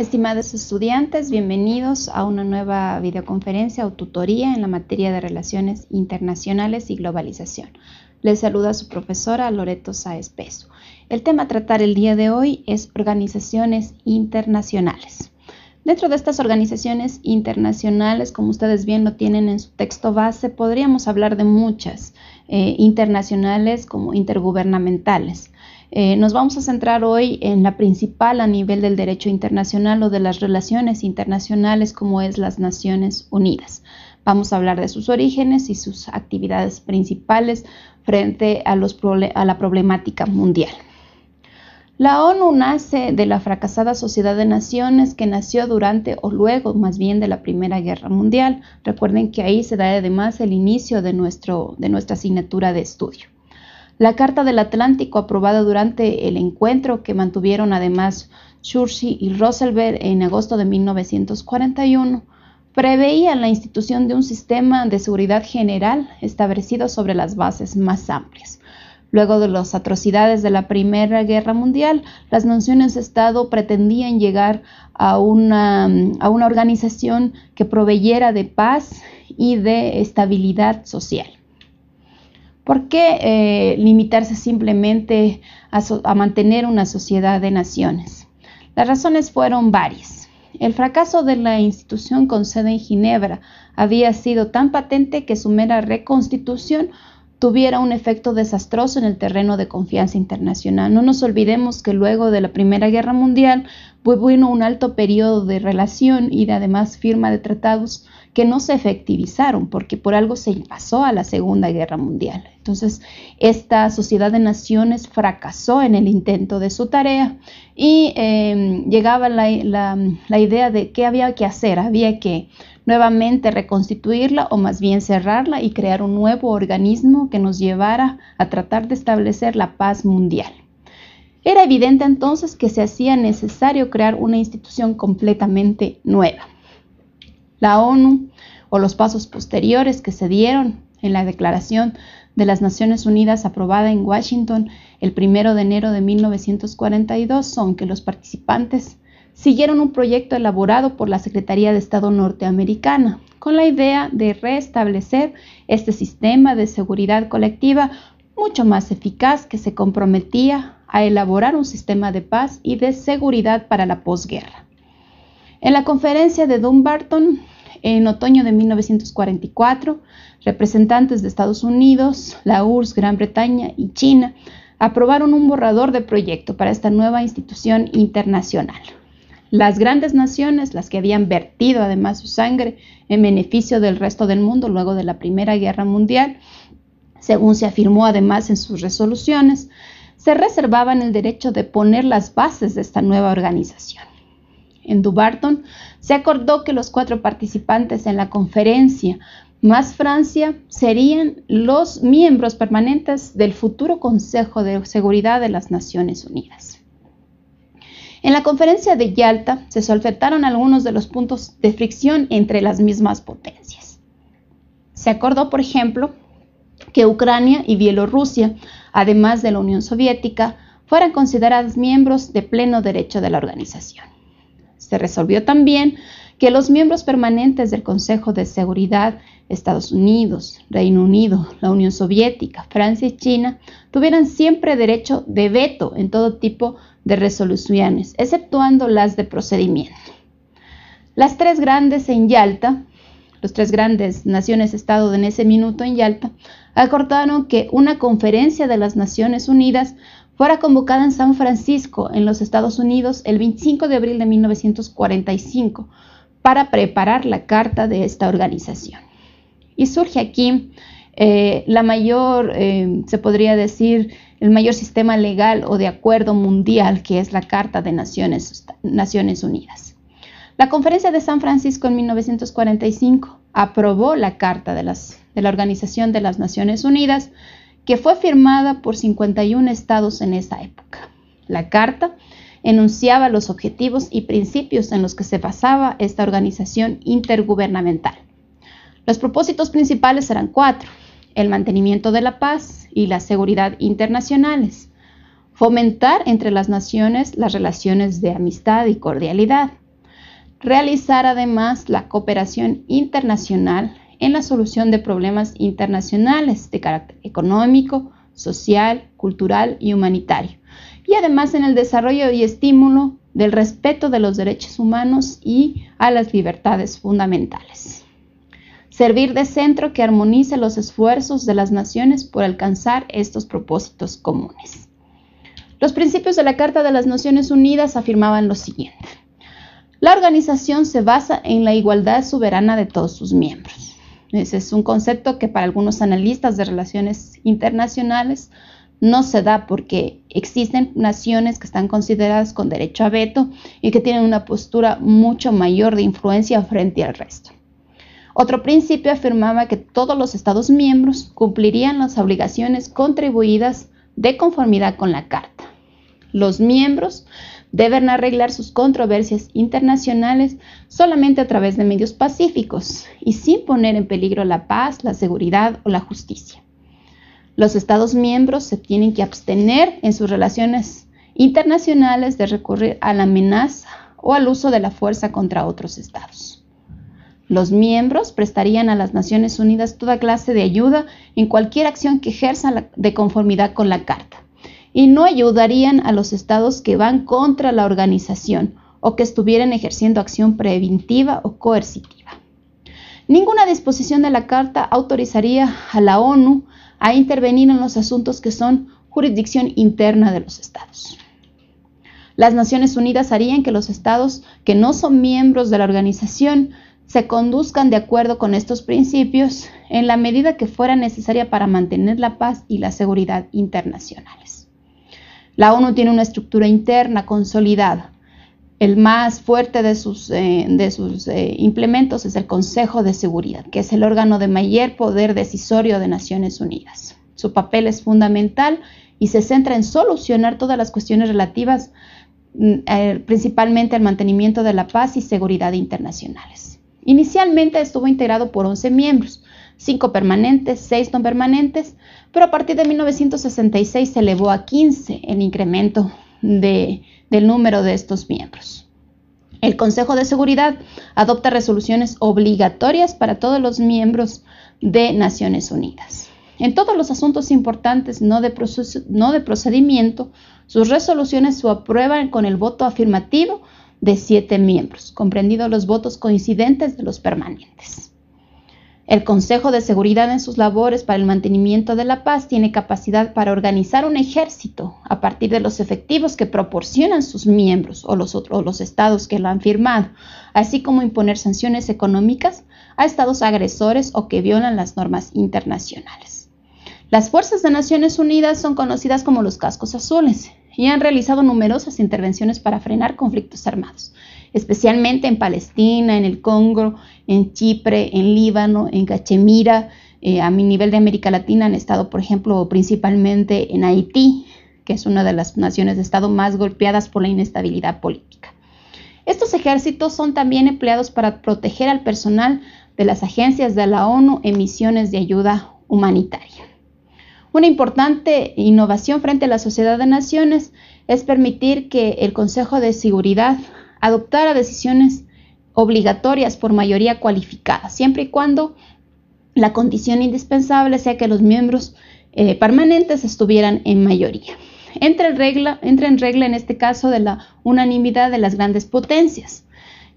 Estimados estudiantes, bienvenidos a una nueva videoconferencia o tutoría en la materia de Relaciones Internacionales y Globalización. Les saluda su profesora Loreto Saez Peso. El tema a tratar el día de hoy es organizaciones internacionales. Dentro de estas organizaciones internacionales, como ustedes bien lo tienen en su texto base, podríamos hablar de muchas, eh, internacionales como intergubernamentales. Eh, nos vamos a centrar hoy en la principal a nivel del derecho internacional o de las relaciones internacionales como es las Naciones Unidas. Vamos a hablar de sus orígenes y sus actividades principales frente a, los a la problemática mundial. La ONU nace de la fracasada Sociedad de Naciones que nació durante o luego más bien de la Primera Guerra Mundial. Recuerden que ahí se da además el inicio de, nuestra asignatura de estudio. La Carta del Atlántico aprobada durante el encuentro que mantuvieron además Churchill y Roosevelt en agosto de 1941 preveía la institución de un sistema de seguridad general establecido sobre las bases más amplias. Luego de las atrocidades de la Primera Guerra Mundial, las naciones de Estado pretendían llegar a una, organización que proveyera de paz y de estabilidad social. ¿Por qué eh, limitarse simplemente a mantener una sociedad de naciones? Las razones fueron varias. El fracaso de la institución con sede en Ginebra había sido tan patente que su mera reconstitución tuviera un efecto desastroso en el terreno de confianza internacional. No nos olvidemos que luego de la Primera Guerra Mundial pues bueno, un alto periodo de relación y de además firma de tratados que no se efectivizaron, porque por algo se pasó a la Segunda Guerra Mundial. Entonces, esta sociedad de naciones fracasó en el intento de su tarea y em, llegaba la, la idea de qué había que hacer, había que nuevamente reconstituirla o más bien cerrarla y crear un nuevo organismo que nos llevara a tratar de establecer la paz mundial. Era evidente entonces que se hacía necesario crear una institución completamente nueva. La ONU o los pasos posteriores que se dieron en la Declaración de las Naciones Unidas aprobada en Washington el 1 de enero de 1942 son que los participantes siguieron un proyecto elaborado por la Secretaría de Estado norteamericana con la idea de restablecer este sistema de seguridad colectiva mucho más eficaz que se comprometía a elaborar un sistema de paz y de seguridad para la posguerra. En la conferencia de Dumbarton, en otoño de 1944, representantes de Estados Unidos, la URSS, Gran Bretaña y China aprobaron un borrador de proyecto para esta nueva institución internacional. Las grandes naciones, las que habían vertido además su sangre en beneficio del resto del mundo luego de la Primera Guerra Mundial, según se afirmó además en sus resoluciones, se reservaban el derecho de poner las bases de esta nueva organización. En Dubarton se acordó que los cuatro participantes en la conferencia más Francia serían los miembros permanentes del futuro Consejo de Seguridad de las Naciones Unidas. En la conferencia de Yalta se solfetaron algunos de los puntos de fricción entre las mismas potencias. Se acordó, por ejemplo, que Ucrania y Bielorrusia, además de la Unión Soviética, fueran consideradas miembros de pleno derecho de la organización. Se resolvió también que los miembros permanentes del Consejo de Seguridad, Estados Unidos, Reino Unido, la Unión Soviética, Francia y China, tuvieran siempre derecho de veto en todo tipo de resoluciones, exceptuando las de procedimiento. Las tres grandes en Yalta, los tres grandes naciones-estado en ese minuto en Yalta, acordaron que una conferencia de las Naciones Unidas fuera convocada en San Francisco, en los Estados Unidos, el 25 de abril de 1945, para preparar la carta de esta organización. Y surge aquí eh, la mayor, eh, se podría decir, el mayor sistema legal o de acuerdo mundial, que es la Carta de Naciones, Naciones Unidas. La conferencia de San Francisco en 1945 aprobó la Carta de, la Organización de las Naciones Unidas, que fue firmada por 51 estados en esa época. La Carta enunciaba los objetivos y principios en los que se basaba esta organización intergubernamental. Los propósitos principales eran cuatro, el mantenimiento de la paz y la seguridad internacionales, fomentar entre las naciones las relaciones de amistad y cordialidad, Realizar además la cooperación internacional en la solución de problemas internacionales de carácter económico, social, cultural y humanitario. Y además en el desarrollo y estímulo del respeto de los derechos humanos y a las libertades fundamentales. Servir de centro que armonice los esfuerzos de las naciones por alcanzar estos propósitos comunes. Los principios de la Carta de las Naciones Unidas afirmaban lo siguiente. La organización se basa en la igualdad soberana de todos sus miembros. Ese es un concepto que para algunos analistas de relaciones internacionales no se da porque existen naciones que están consideradas con derecho a veto y que tienen una postura mucho mayor de influencia frente al resto. Otro principio afirmaba que todos los Estados miembros cumplirían las obligaciones contribuidas de conformidad con la Carta. Los miembros deben arreglar sus controversias internacionales solamente a través de medios pacíficos y sin poner en peligro la paz, la seguridad o la justicia. Los Estados miembros se tienen que abstener en sus relaciones internacionales de recurrir a la amenaza o al uso de la fuerza contra otros estados. Los miembros prestarían a las Naciones Unidas toda clase de ayuda en cualquier acción que ejerza de conformidad con la Carta y no ayudarían a los estados que van contra la organización o que estuvieran ejerciendo acción preventiva o coercitiva. Ninguna disposición de la Carta autorizaría a la ONU a intervenir en los asuntos que son jurisdicción interna de los estados. Las Naciones Unidas harían que los estados que no son miembros de la organización se conduzcan de acuerdo con estos principios en la medida que fuera necesaria para mantener la paz y la seguridad internacionales. La ONU tiene una estructura interna consolidada. El más fuerte de sus, eh, eh, implementos es el Consejo de Seguridad, que es el órgano de mayor poder decisorio de Naciones Unidas. Su papel es fundamental y se centra en solucionar todas las cuestiones relativas mm, eh, principalmente al mantenimiento de la paz y seguridad internacionales. Inicialmente estuvo integrado por 11 miembros, 5 permanentes, 6 no permanentes, pero a partir de 1966 se elevó a 15 el incremento del número de estos miembros. El Consejo de Seguridad adopta resoluciones obligatorias para todos los miembros de Naciones Unidas. En todos los asuntos importantes no de, no de procedimiento, sus resoluciones se aprueban con el voto afirmativo de siete miembros, comprendidos los votos coincidentes de los permanentes. El Consejo de Seguridad en sus labores para el mantenimiento de la paz tiene capacidad para organizar un ejército a partir de los efectivos que proporcionan sus miembros o los, los estados que lo han firmado, así como imponer sanciones económicas a estados agresores o que violan las normas internacionales. Las fuerzas de Naciones Unidas son conocidas como los cascos azules y han realizado numerosas intervenciones para frenar conflictos armados, especialmente en Palestina, en el Congo, en Chipre, en Líbano, en Cachemira, eh, a mi nivel de América Latina han estado, por ejemplo, principalmente en Haití, que es una de las naciones de Estado más golpeadas por la inestabilidad política. Estos ejércitos son también empleados para proteger al personal de las agencias de la ONU en misiones de ayuda humanitaria. Una importante innovación frente a la Sociedad de Naciones es permitir que el Consejo de Seguridad adoptara decisiones obligatorias por mayoría cualificada, siempre y cuando la condición indispensable sea que los miembros eh, permanentes estuvieran en mayoría. Entra en, regla, en regla en este caso de la unanimidad de las grandes potencias,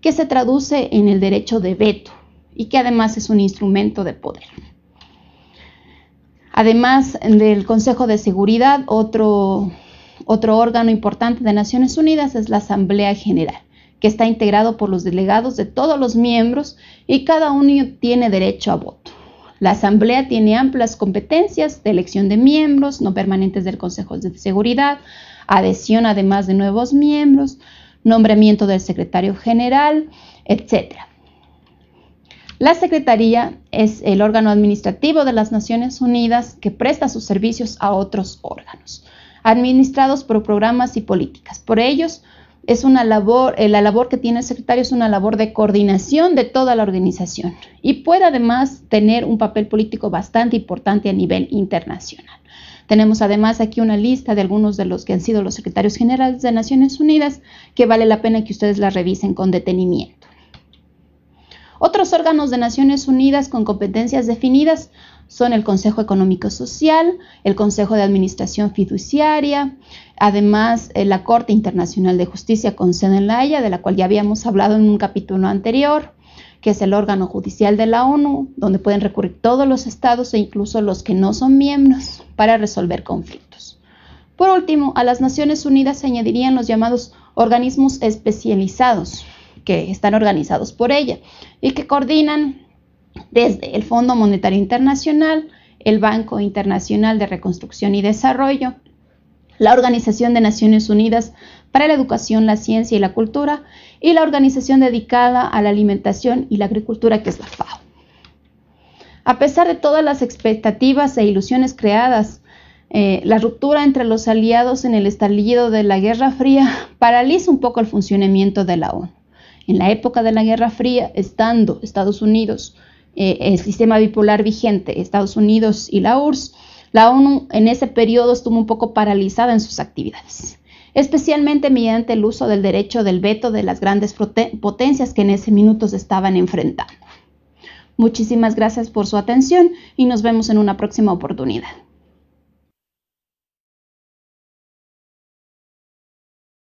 que se traduce en el derecho de veto y que además es un instrumento de poder. Además del Consejo de Seguridad, otro, otro órgano importante de Naciones Unidas es la Asamblea General, que está integrado por los delegados de todos los miembros y cada uno tiene derecho a voto. La Asamblea tiene amplias competencias de elección de miembros no permanentes del Consejo de Seguridad, adhesión además de nuevos miembros, nombramiento del secretario general, etc. La Secretaría es el órgano administrativo de las Naciones Unidas que presta sus servicios a otros órganos, administrados por programas y políticas. Por ellos, es una labor, eh, la labor que tiene el secretario es una labor de coordinación de toda la organización y puede además tener un papel político bastante importante a nivel internacional. Tenemos además aquí una lista de algunos de los que han sido los secretarios generales de Naciones Unidas que vale la pena que ustedes la revisen con detenimiento. Otros órganos de Naciones Unidas con competencias definidas son el Consejo Económico Social, el Consejo de Administración Fiduciaria, además eh, la Corte Internacional de Justicia con sede en La Haya, de la cual ya habíamos hablado en un capítulo anterior, que es el órgano judicial de la ONU, donde pueden recurrir todos los estados e incluso los que no son miembros para resolver conflictos. Por último, a las Naciones Unidas se añadirían los llamados organismos especializados, que están organizados por ella y que coordinan desde el Fondo Monetario Internacional, el Banco Internacional de Reconstrucción y Desarrollo, la Organización de Naciones Unidas para la Educación, la Ciencia y la Cultura y la organización dedicada a la alimentación y la agricultura que es la FAO. A pesar de todas las expectativas e ilusiones creadas, eh, la ruptura entre los aliados en el estallido de la Guerra Fría paraliza un poco el funcionamiento de la ONU en la época de la Guerra Fría, estando Estados Unidos, eh, el sistema bipolar vigente, Estados Unidos y la URSS, la ONU en ese periodo estuvo un poco paralizada en sus actividades, especialmente mediante el uso del derecho del veto de las grandes potencias que en ese minuto se estaban enfrentando. Muchísimas gracias por su atención y nos vemos en una próxima oportunidad.